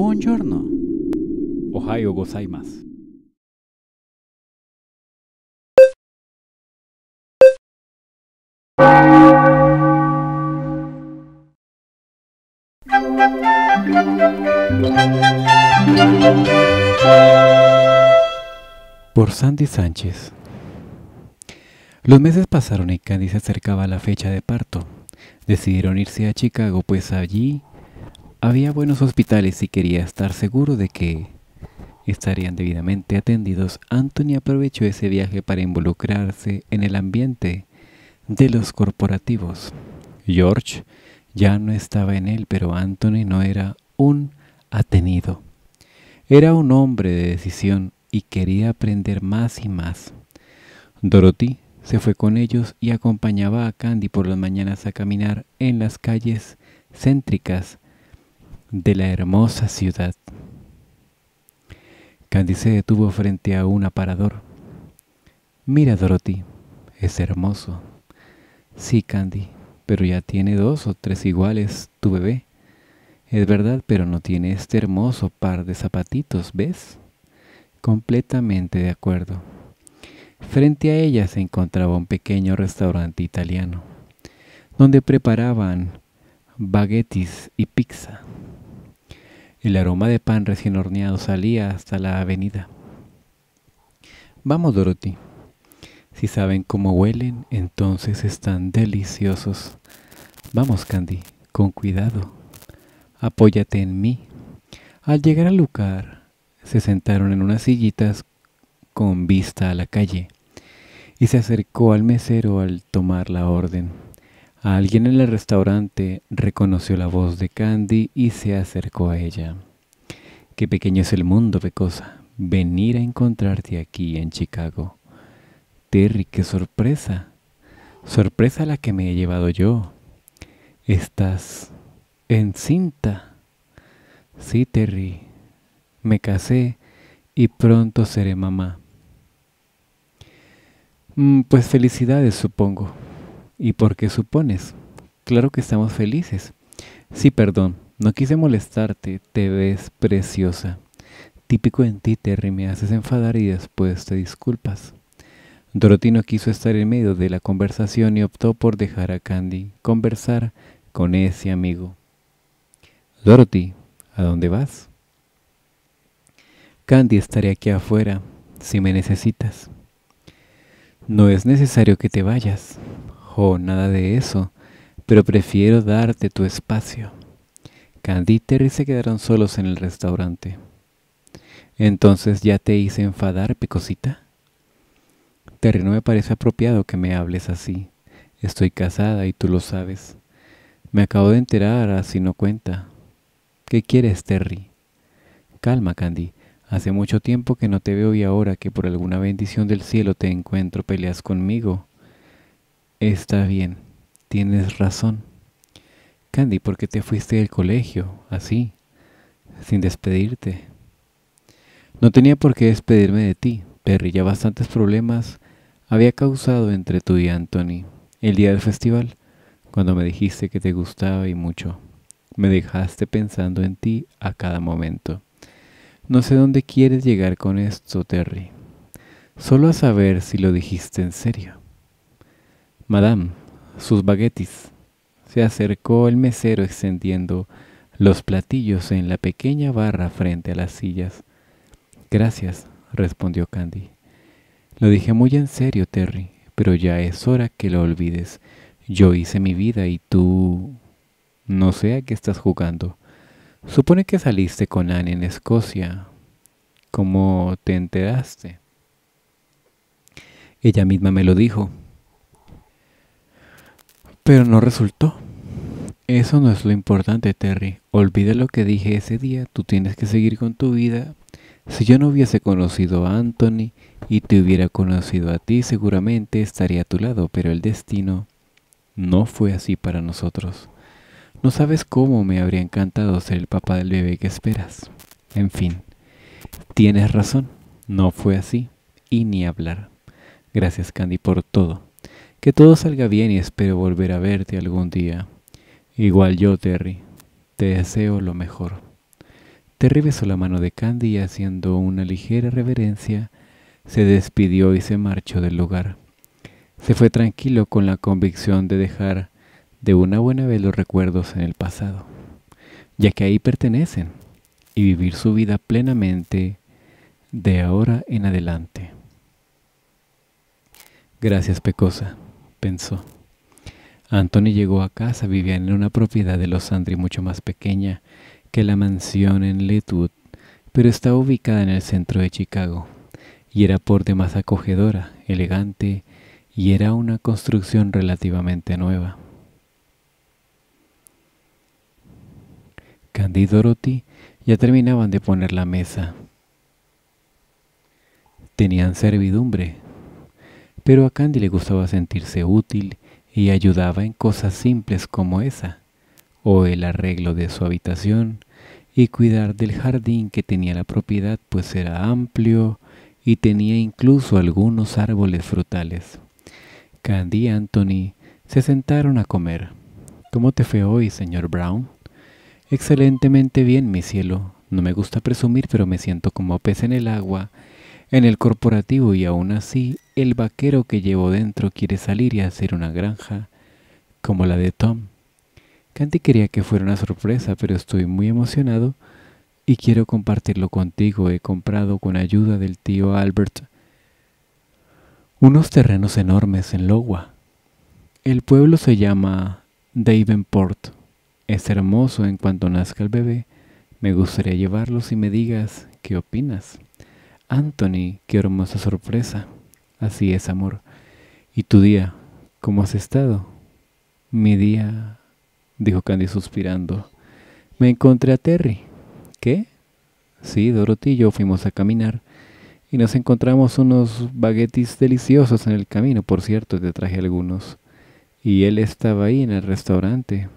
Buongiorno. Ohio gozaimasu. Por Sandy Sánchez. Los meses pasaron y Candy se acercaba a la fecha de parto. Decidieron irse a Chicago, pues allí había buenos hospitales y quería estar seguro de que estarían debidamente atendidos. Anthony aprovechó ese viaje para involucrarse en el ambiente de los corporativos. George ya no estaba en él, pero Anthony no era un atenido. Era un hombre de decisión y quería aprender más y más. Dorothy se fue con ellos y acompañaba a Candy por las mañanas a caminar en las calles céntricas de la hermosa ciudad. Candy se detuvo frente a un aparador. Mira, Dorothy, es hermoso. Sí, Candy, pero ya tiene dos o tres iguales tu bebé. Es verdad, pero no tiene este hermoso par de zapatitos, ¿ves? Completamente de acuerdo. Frente a ella se encontraba un pequeño restaurante italiano, donde preparaban baguettes y pizza. El aroma de pan recién horneado salía hasta la avenida. Vamos, Dorothy. Si saben cómo huelen, entonces están deliciosos. Vamos, Candy, con cuidado. Apóyate en mí. Al llegar al lugar, se sentaron en unas sillitas con vista a la calle y se acercó al mesero al tomar la orden. Alguien en el restaurante reconoció la voz de Candy y se acercó a ella. Qué pequeño es el mundo, Pecosa. Venir a encontrarte aquí en Chicago. Terry, qué sorpresa. Sorpresa la que me he llevado yo. Estás en cinta Sí, Terry. Me casé y pronto seré mamá. Mm, pues felicidades, supongo. ¿Y por qué supones? Claro que estamos felices. Sí, perdón, no quise molestarte, te ves preciosa. Típico en ti, Terry, me haces enfadar y después te disculpas. Dorothy no quiso estar en medio de la conversación y optó por dejar a Candy conversar con ese amigo. Dorothy, ¿a dónde vas? Candy, estaré aquí afuera si me necesitas. No es necesario que te vayas. Oh, nada de eso, pero prefiero darte tu espacio. Candy y Terry se quedaron solos en el restaurante. Entonces ya te hice enfadar, Pecosita. Terry, no me parece apropiado que me hables así. Estoy casada y tú lo sabes. Me acabo de enterar, así no cuenta. ¿Qué quieres, Terry? Calma, Candy. Hace mucho tiempo que no te veo y ahora que por alguna bendición del cielo te encuentro peleas conmigo. Está bien, tienes razón. Candy, ¿por qué te fuiste del colegio así, sin despedirte? No tenía por qué despedirme de ti. Terry. ya bastantes problemas había causado entre tú y Anthony el día del festival, cuando me dijiste que te gustaba y mucho. Me dejaste pensando en ti a cada momento. No sé dónde quieres llegar con esto, Terry. Solo a saber si lo dijiste en serio. Madame, sus baguetis». Se acercó el mesero extendiendo los platillos en la pequeña barra frente a las sillas. Gracias, respondió Candy. Lo dije muy en serio, Terry, pero ya es hora que lo olvides. Yo hice mi vida y tú... No sé a qué estás jugando. Supone que saliste con Anne en Escocia. ¿Cómo te enteraste? Ella misma me lo dijo, pero no resultó. Eso no es lo importante, Terry. Olvida lo que dije ese día. Tú tienes que seguir con tu vida. Si yo no hubiese conocido a Anthony y te hubiera conocido a ti, seguramente estaría a tu lado, pero el destino no fue así para nosotros. No sabes cómo me habría encantado ser el papá del bebé que esperas. En fin, tienes razón, no fue así, y ni hablar. Gracias Candy por todo. Que todo salga bien y espero volver a verte algún día. Igual yo, Terry. Te deseo lo mejor. Terry besó la mano de Candy y haciendo una ligera reverencia, se despidió y se marchó del lugar. Se fue tranquilo con la convicción de dejar de una buena vez los recuerdos en el pasado, ya que ahí pertenecen, y vivir su vida plenamente de ahora en adelante. Gracias, Pecosa pensó. Anthony llegó a casa, vivía en una propiedad de los Sandri mucho más pequeña que la mansión en Letwood, pero estaba ubicada en el centro de Chicago y era por demás acogedora, elegante y era una construcción relativamente nueva. Candy y Dorothy ya terminaban de poner la mesa. Tenían servidumbre, pero a Candy le gustaba sentirse útil y ayudaba en cosas simples como esa, o el arreglo de su habitación, y cuidar del jardín que tenía la propiedad, pues era amplio y tenía incluso algunos árboles frutales. Candy y Anthony se sentaron a comer. ¿Cómo te fue hoy, señor Brown? Excelentemente bien, mi cielo. No me gusta presumir, pero me siento como pez en el agua en el corporativo y aún así el vaquero que llevo dentro quiere salir y hacer una granja como la de Tom. Candy quería que fuera una sorpresa, pero estoy muy emocionado y quiero compartirlo contigo. He comprado con ayuda del tío Albert unos terrenos enormes en Logua. El pueblo se llama Davenport. Es hermoso en cuanto nazca el bebé. Me gustaría llevarlos y me digas qué opinas. Anthony, qué hermosa sorpresa. Así es, amor. ¿Y tu día? ¿Cómo has estado? Mi día, dijo Candy suspirando. Me encontré a Terry. ¿Qué? Sí, Dorothy y yo fuimos a caminar y nos encontramos unos baguetis deliciosos en el camino, por cierto, te traje algunos. Y él estaba ahí en el restaurante.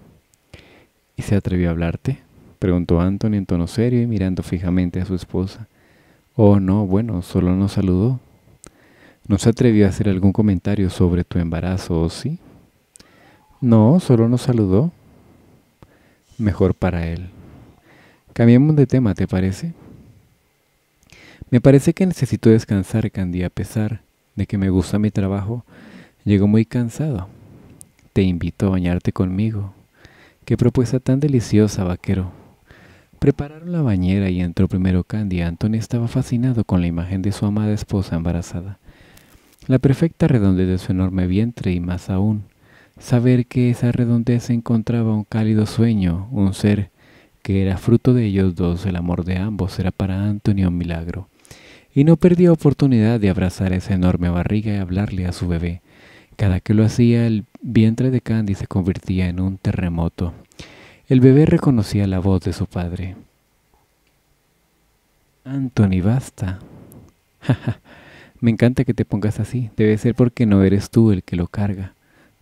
¿Y se atrevió a hablarte? preguntó Anthony en tono serio y mirando fijamente a su esposa. Oh, no, bueno, solo nos saludó. ¿No se atrevió a hacer algún comentario sobre tu embarazo, o sí? No, solo nos saludó. Mejor para él. Cambiemos de tema, ¿te parece? Me parece que necesito descansar, Candy, a pesar de que me gusta mi trabajo. Llego muy cansado. Te invito a bañarte conmigo. Qué propuesta tan deliciosa, vaquero. Prepararon la bañera y entró primero Candy. Antonio estaba fascinado con la imagen de su amada esposa embarazada. La perfecta redondez de su enorme vientre y más aún, saber que esa redondez encontraba un cálido sueño, un ser que era fruto de ellos dos, el amor de ambos era para Antonio un milagro. Y no perdía oportunidad de abrazar esa enorme barriga y hablarle a su bebé. Cada que lo hacía, el vientre de Candy se convertía en un terremoto el bebé reconocía la voz de su padre. Anthony, basta. Me encanta que te pongas así. Debe ser porque no eres tú el que lo carga.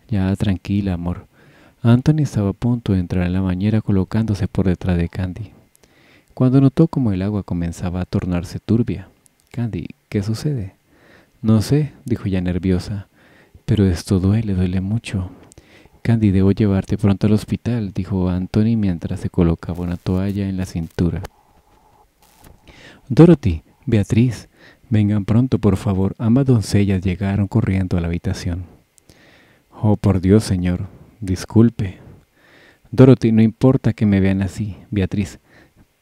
Ya, tranquila, amor. Anthony estaba a punto de entrar en la bañera colocándose por detrás de Candy. Cuando notó como el agua comenzaba a tornarse turbia. Candy, ¿qué sucede? No sé, dijo ya nerviosa, pero esto duele, duele mucho. Candy, debo llevarte pronto al hospital, dijo Anthony mientras se colocaba una toalla en la cintura. Dorothy, Beatriz, vengan pronto, por favor. Ambas doncellas llegaron corriendo a la habitación. Oh, por Dios, señor, disculpe. Dorothy, no importa que me vean así. Beatriz,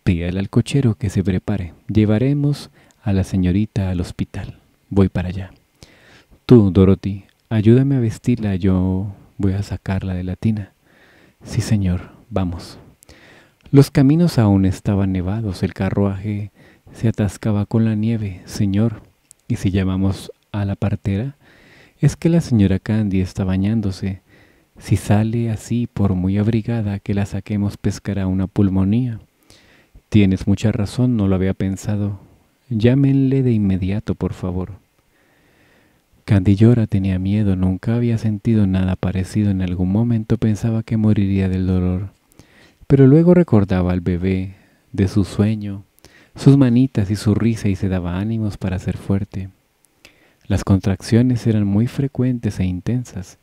pídale al cochero que se prepare. Llevaremos a la señorita al hospital. Voy para allá. Tú, Dorothy, ayúdame a vestirla. Yo Voy a sacarla de la tina. Sí, señor, vamos. Los caminos aún estaban nevados, el carruaje se atascaba con la nieve, señor. Y si llamamos a la partera, es que la señora Candy está bañándose. Si sale así, por muy abrigada que la saquemos, pescará una pulmonía. Tienes mucha razón, no lo había pensado. Llámenle de inmediato, por favor. Candillora tenía miedo, nunca había sentido nada parecido, en algún momento pensaba que moriría del dolor. Pero luego recordaba al bebé, de su sueño, sus manitas y su risa y se daba ánimos para ser fuerte. Las contracciones eran muy frecuentes e intensas.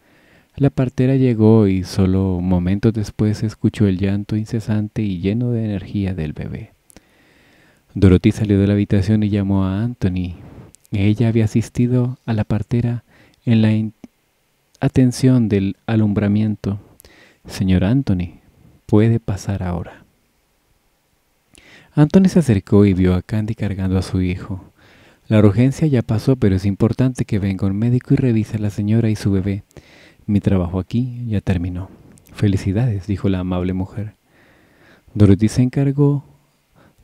La partera llegó y solo momentos después escuchó el llanto incesante y lleno de energía del bebé. Dorothy salió de la habitación y llamó a Anthony, ella había asistido a la partera en la atención del alumbramiento. Señor Anthony, puede pasar ahora. Anthony se acercó y vio a Candy cargando a su hijo. La urgencia ya pasó, pero es importante que venga un médico y revise a la señora y su bebé. Mi trabajo aquí ya terminó. Felicidades, dijo la amable mujer. Dorothy se encargó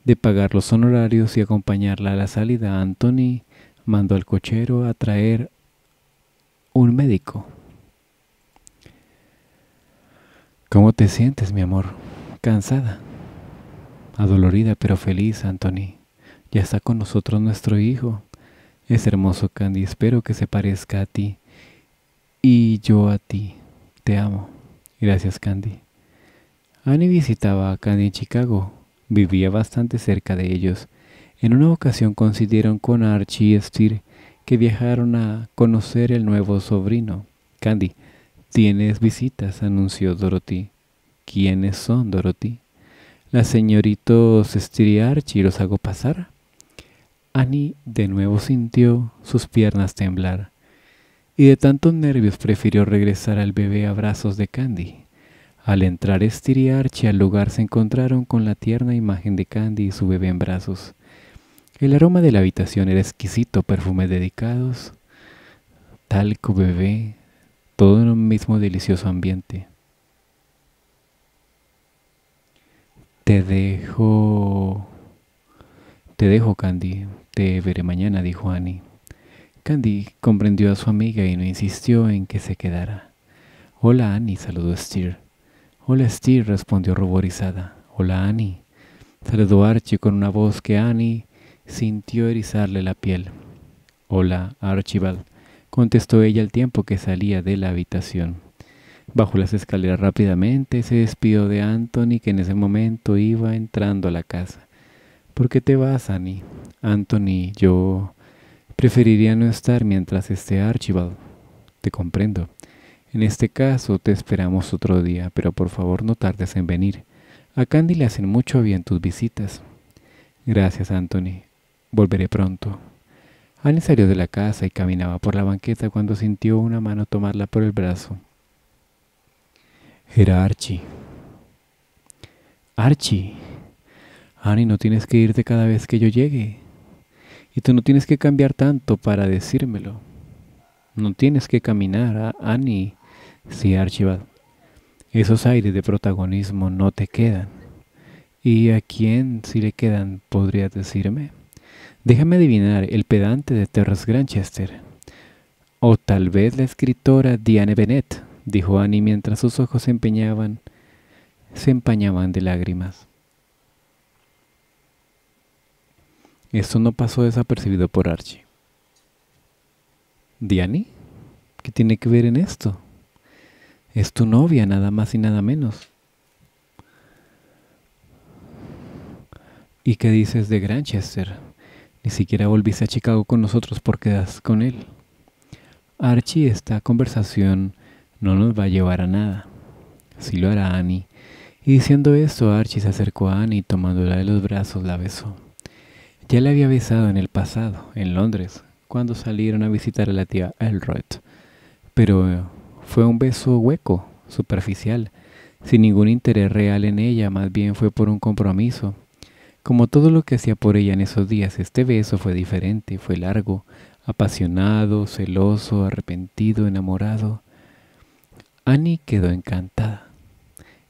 de pagar los honorarios y acompañarla a la salida. Anthony mandó al cochero a traer un médico. ¿Cómo te sientes, mi amor? Cansada, adolorida pero feliz, Anthony. Ya está con nosotros nuestro hijo. Es hermoso, Candy. Espero que se parezca a ti. Y yo a ti. Te amo. Gracias, Candy. Annie visitaba a Candy en Chicago. Vivía bastante cerca de ellos en una ocasión coincidieron con Archie y Steer que viajaron a conocer el nuevo sobrino. Candy, tienes visitas, anunció Dorothy. ¿Quiénes son, Dorothy? —Las señoritos Steer y Archie los hago pasar. Annie de nuevo sintió sus piernas temblar y de tantos nervios prefirió regresar al bebé a brazos de Candy. Al entrar Steer y Archie al lugar se encontraron con la tierna imagen de Candy y su bebé en brazos. El aroma de la habitación era exquisito, perfumes dedicados, talco, bebé, todo en un mismo delicioso ambiente. Te dejo... Te dejo, Candy. Te veré mañana, dijo Annie. Candy comprendió a su amiga y no insistió en que se quedara. Hola, Annie, saludó Steer. Hola, Steer, respondió ruborizada. Hola, Annie. Saludó Archie con una voz que Annie sintió erizarle la piel. Hola, Archibald, contestó ella al tiempo que salía de la habitación. Bajo las escaleras rápidamente se despidió de Anthony que en ese momento iba entrando a la casa. ¿Por qué te vas, Annie? Anthony, yo preferiría no estar mientras esté Archibald. Te comprendo. En este caso te esperamos otro día, pero por favor no tardes en venir. A Candy le hacen mucho bien tus visitas. Gracias, Anthony. Volveré pronto. Annie salió de la casa y caminaba por la banqueta cuando sintió una mano tomarla por el brazo. Era Archie. Archie, Annie, no tienes que irte cada vez que yo llegue. Y tú no tienes que cambiar tanto para decírmelo. No tienes que caminar, ah, Annie. Sí, Archibald. Esos aires de protagonismo no te quedan. ¿Y a quién si le quedan, podrías decirme? Déjame adivinar, el pedante de Terras Granchester. O tal vez la escritora Diane Bennett, dijo Annie mientras sus ojos se empeñaban, se empañaban de lágrimas. Esto no pasó desapercibido por Archie. ¿Diane? ¿Qué tiene que ver en esto? Es tu novia, nada más y nada menos. ¿Y qué dices de Granchester? Ni siquiera volviste a Chicago con nosotros porque das con él. Archie, esta conversación no nos va a llevar a nada. Así lo hará Annie. Y diciendo esto, Archie se acercó a Annie y tomándola de los brazos la besó. Ya la había besado en el pasado, en Londres, cuando salieron a visitar a la tía Elroyd. Pero fue un beso hueco, superficial, sin ningún interés real en ella, más bien fue por un compromiso como todo lo que hacía por ella en esos días, este beso fue diferente, fue largo, apasionado, celoso, arrepentido, enamorado. Annie quedó encantada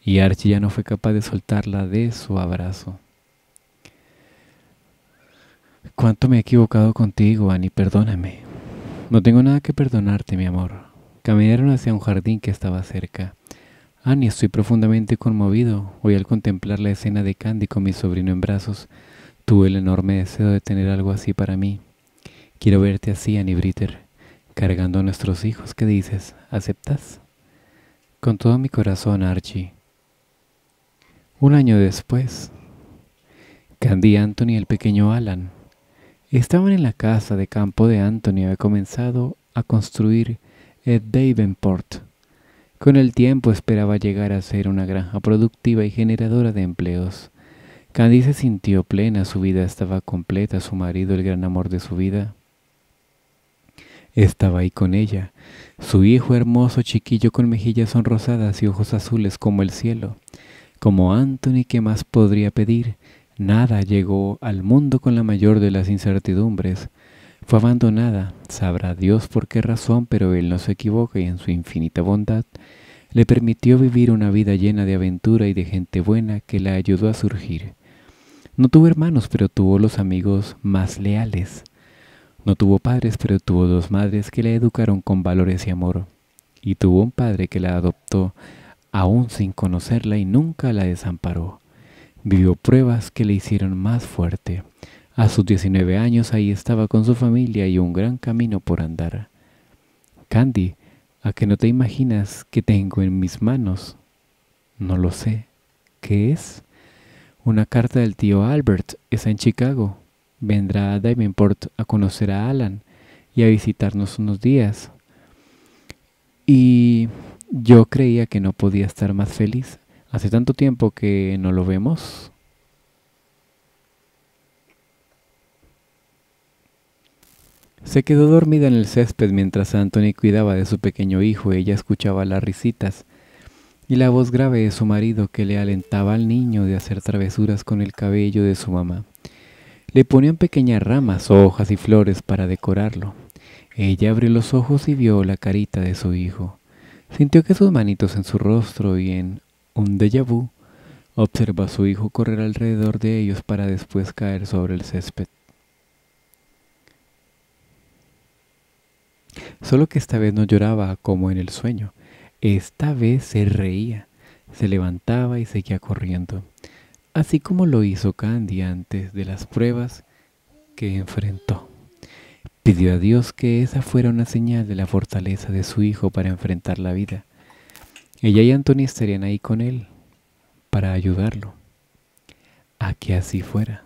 y Archie ya no fue capaz de soltarla de su abrazo. ¿Cuánto me he equivocado contigo, Annie? Perdóname. No tengo nada que perdonarte, mi amor. Caminaron hacia un jardín que estaba cerca. Annie, estoy profundamente conmovido. Hoy al contemplar la escena de Candy con mi sobrino en brazos, tuve el enorme deseo de tener algo así para mí. Quiero verte así, Annie Britter, cargando a nuestros hijos. ¿Qué dices? ¿Aceptas? Con todo mi corazón, Archie. Un año después, Candy Anthony y el pequeño Alan estaban en la casa de campo de Anthony y había comenzado a construir Davenport con el tiempo esperaba llegar a ser una granja productiva y generadora de empleos. Candy se sintió plena, su vida estaba completa, su marido, el gran amor de su vida, estaba ahí con ella, su hijo hermoso chiquillo con mejillas sonrosadas y ojos azules como el cielo. Como Anthony, ¿qué más podría pedir? Nada llegó al mundo con la mayor de las incertidumbres. Fue abandonada, sabrá Dios por qué razón, pero Él no se equivoca y en su infinita bondad le permitió vivir una vida llena de aventura y de gente buena que la ayudó a surgir. No tuvo hermanos, pero tuvo los amigos más leales. No tuvo padres, pero tuvo dos madres que la educaron con valores y amor. Y tuvo un padre que la adoptó aún sin conocerla y nunca la desamparó. Vivió pruebas que le hicieron más fuerte, a sus 19 años ahí estaba con su familia y un gran camino por andar. Candy, ¿a qué no te imaginas que tengo en mis manos? No lo sé. ¿Qué es? Una carta del tío Albert. Está en Chicago. Vendrá a Davenport a conocer a Alan y a visitarnos unos días. Y yo creía que no podía estar más feliz. Hace tanto tiempo que no lo vemos. Se quedó dormida en el césped mientras Anthony cuidaba de su pequeño hijo. Ella escuchaba las risitas y la voz grave de su marido que le alentaba al niño de hacer travesuras con el cabello de su mamá. Le ponían pequeñas ramas, hojas y flores para decorarlo. Ella abrió los ojos y vio la carita de su hijo. Sintió que sus manitos en su rostro y en un déjà vu observó a su hijo correr alrededor de ellos para después caer sobre el césped. solo que esta vez no lloraba como en el sueño, esta vez se reía, se levantaba y seguía corriendo, así como lo hizo Candy antes de las pruebas que enfrentó. Pidió a Dios que esa fuera una señal de la fortaleza de su hijo para enfrentar la vida. Ella y Anthony estarían ahí con él para ayudarlo a que así fuera.